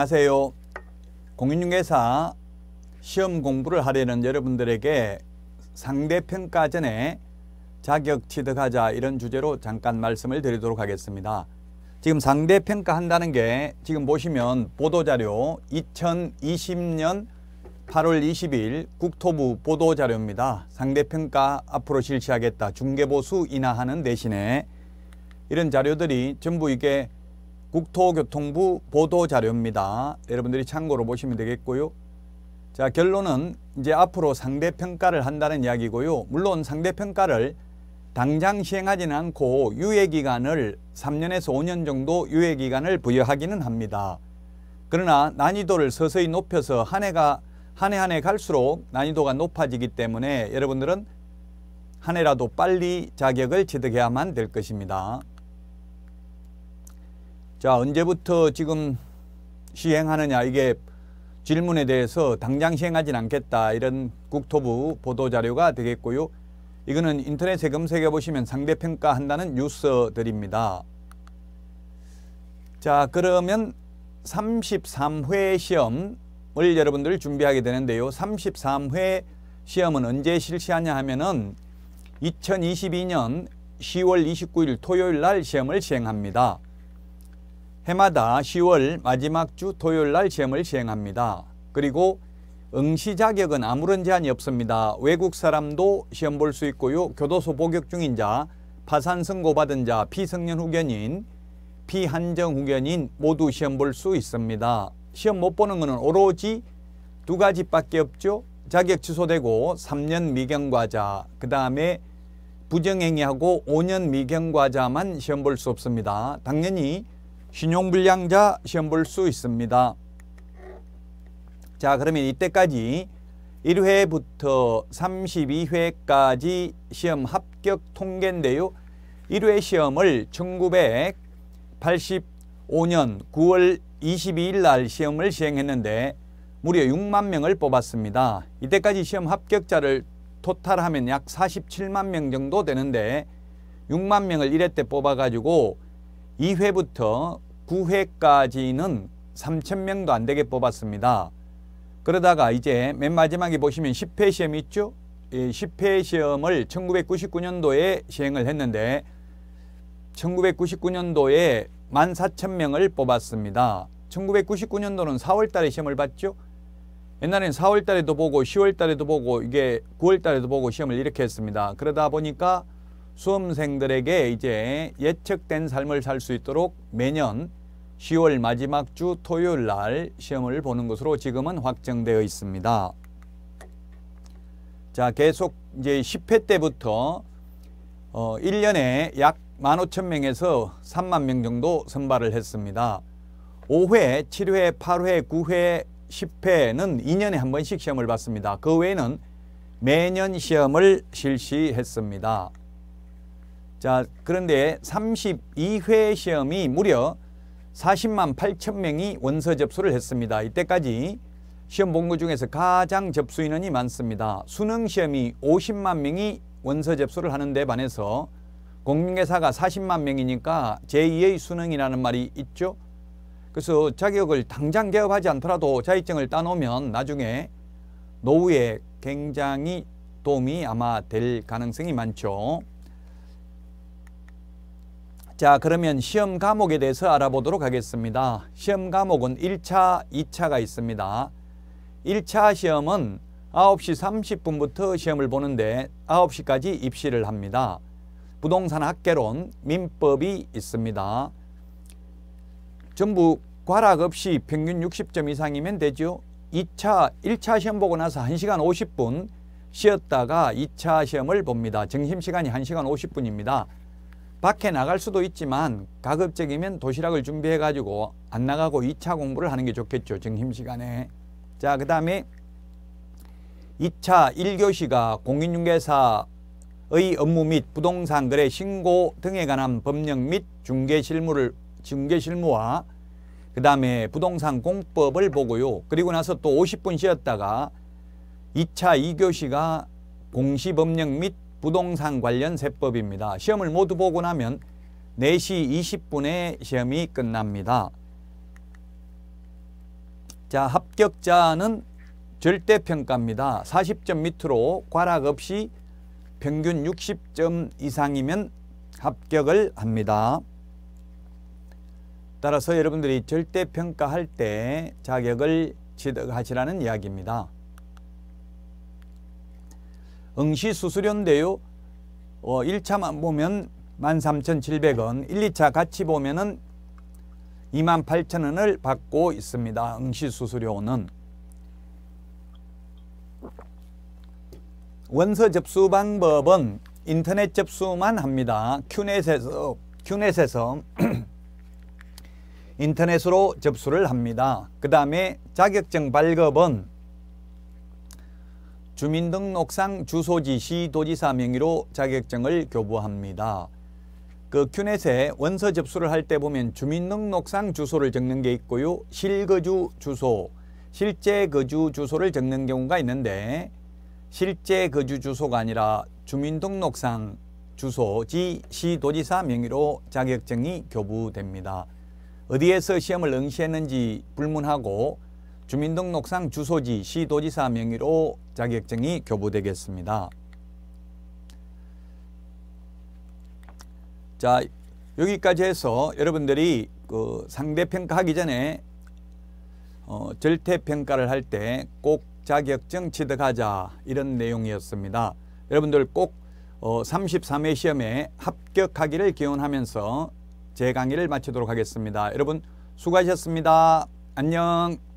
안녕하세요. 공인중개사 시험 공부를 하려는 여러분들에게 상대평가 전에 자격 취득하자 이런 주제로 잠깐 말씀을 드리도록 하겠습니다. 지금 상대평가 한다는 게 지금 보시면 보도자료 2020년 8월 20일 국토부 보도자료입니다. 상대평가 앞으로 실시하겠다. 중개보수 인하하는 대신에 이런 자료들이 전부 이게 국토교통부 보도자료입니다. 여러분들이 참고로 보시면 되겠고요. 자 결론은 이제 앞으로 상대평가를 한다는 이야기고요. 물론 상대평가를 당장 시행하지는 않고 유예기간을 3년에서 5년 정도 유예기간을 부여하기는 합니다. 그러나 난이도를 서서히 높여서 한 해가 한 해 한 해 갈수록 난이도가 높아지기 때문에 여러분들은 한 해라도 빨리 자격을 취득해야만 될 것입니다. 자, 언제부터 지금 시행하느냐 이게 질문에 대해서 당장 시행하진 않겠다 이런 국토부 보도자료가 되겠고요. 이거는 인터넷에 검색해 보시면 상대평가한다는 뉴스들입니다. 자 그러면 33회 시험을 여러분들 준비하게 되는데요. 33회 시험은 언제 실시하냐 하면은 2022년 10월 29일 토요일 날 시험을 시행합니다. 해마다 10월 마지막 주 토요일 날 시험을 시행합니다. 그리고 응시 자격은 아무런 제한이 없습니다. 외국 사람도 시험 볼 수 있고요. 교도소 복역 중인 자, 파산 선고받은 자, 피성년 후견인, 피한정 후견인 모두 시험 볼 수 있습니다. 시험 못 보는 것은 오로지 두 가지밖에 없죠. 자격 취소되고 3년 미경과자, 그 다음에 부정행위하고 5년 미경과자만 시험 볼 수 없습니다. 당연히 신용불량자 시험 볼 수 있습니다. 자 그러면 이때까지 1회부터 32회까지 시험 합격 통계인데요. 1회 시험을 1985년 9월 22일 날 시험을 시행했는데 무려 6만 명을 뽑았습니다. 이때까지 시험 합격자를 토탈하면 약 47만 명 정도 되는데 6만 명을 1회 때 뽑아가지고 2회부터 9회까지는 3,000명도 안 되게 뽑았습니다. 그러다가 이제 맨 마지막에 보시면 10회 시험 있죠? 10회 예, 시험을 1999년도에 시행을 했는데 1999년도에 14,000명을 뽑았습니다. 1999년도는 4월 달에 시험을 봤죠? 옛날엔 4월 달에도 보고 10월 달에도 보고 이게 9월 달에도 보고 시험을 이렇게 했습니다. 그러다 보니까 수험생들에게 이제 예측된 삶을 살 수 있도록 매년 10월 마지막 주 토요일 날 시험을 보는 것으로 지금은 확정되어 있습니다. 자, 계속 이제 10회 때부터 어, 1년에 약 15,000명에서 3만 명 정도 선발을 했습니다. 5회, 7회, 8회, 9회, 10회는 2년에 한 번씩 시험을 봤습니다. 그 외에는 매년 시험을 실시했습니다. 자, 그런데 32회 시험이 무려 40만 8천 명이 원서 접수를 했습니다. 이때까지 시험 본거 중에서 가장 접수 인원이 많습니다. 수능 시험이 50만 명이 원서 접수를 하는 데 반해서 공인회사가 40만 명이니까 제2의 수능이라는 말이 있죠. 그래서 자격을 당장 개업하지 않더라도 자격증을 따놓으면 나중에 노후에 굉장히 도움이 아마 될 가능성이 많죠. 자 그러면 시험 과목에 대해서 알아보도록 하겠습니다. 시험 과목은 1차, 2차가 있습니다. 1차 시험은 9시 30분부터 시험을 보는데 9시까지 입시를 합니다. 부동산 학개론, 민법이 있습니다. 전부 과락 없이 평균 60점 이상이면 되죠. 2차, 1차 시험 보고 나서 1시간 50분 쉬었다가 2차 시험을 봅니다. 점심시간이 1시간 50분입니다. 밖에 나갈 수도 있지만 가급적이면 도시락을 준비해 가지고 안 나가고 2차 공부를 하는 게 좋겠죠. 점심 시간에. 자, 그 다음에 2차 1교시가 공인중개사의 업무 및 부동산 거래 신고 등에 관한 법령 및 중개 실무를 중개 실무와 그 다음에 부동산 공법을 보고요. 그리고 나서 또 50분 쉬었다가 2차 2교시가 공시법령 및 부동산 관련 세법입니다. 시험을 모두 보고 나면 4시 20분에 시험이 끝납니다. 자, 합격자는 절대평가입니다. 40점 밑으로 과락 없이 평균 60점 이상이면 합격을 합니다. 따라서 여러분들이 절대평가할 때 자격을 취득하시라는 이야기입니다. 응시수수료인데요. 어, 1차만 보면 13,700원, 1, 2차 같이 보면은 28,000원을 받고 있습니다. 응시수수료는. 원서 접수 방법은 인터넷 접수만 합니다. 큐넷에서, 큐넷에서 인터넷으로 접수를 합니다. 그 다음에 자격증 발급은 주민등록상 주소지시 도지사 명의로 자격증을 교부합니다. 그 큐넷에 원서 접수를 할 때 보면 주민등록상 주소를 적는 게 있고요. 실거주 주소, 실제 거주 주소를 적는 경우가 있는데 실제 거주 주소가 아니라 주민등록상 주소지 시도지사 명의로 자격증이 교부됩니다. 어디에서 시험을 응시했는지 불문하고 주민등록상 주소지 시도지사 명의로 자격증이 교부되겠습니다. 자 여기까지 해서 여러분들이 그 상대평가하기 전에 어, 절대평가를 할 때 꼭 자격증 취득하자 이런 내용이었습니다. 여러분들 꼭 어, 33회 시험에 합격하기를 기원하면서 제 강의를 마치도록 하겠습니다. 여러분 수고하셨습니다. 안녕